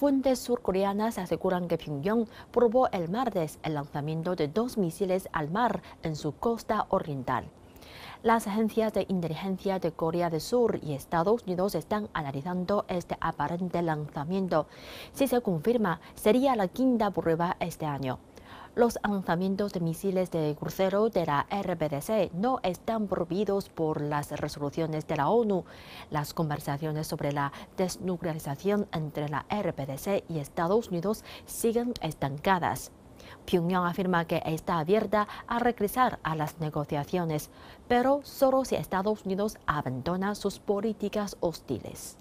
Fuentes surcoreanas aseguran que Pyongyang probó el martes el lanzamiento de dos misiles al mar en su costa oriental. Las agencias de inteligencia de Corea del Sur y Estados Unidos están analizando este aparente lanzamiento. Si se confirma, sería la quinta prueba este año. Los lanzamientos de misiles de crucero de la RPDC no están prohibidos por las resoluciones de la ONU. Las conversaciones sobre la desnuclearización entre la RPDC y Estados Unidos siguen estancadas. Pyongyang afirma que está abierta a regresar a las negociaciones, pero solo si Estados Unidos abandona sus políticas hostiles.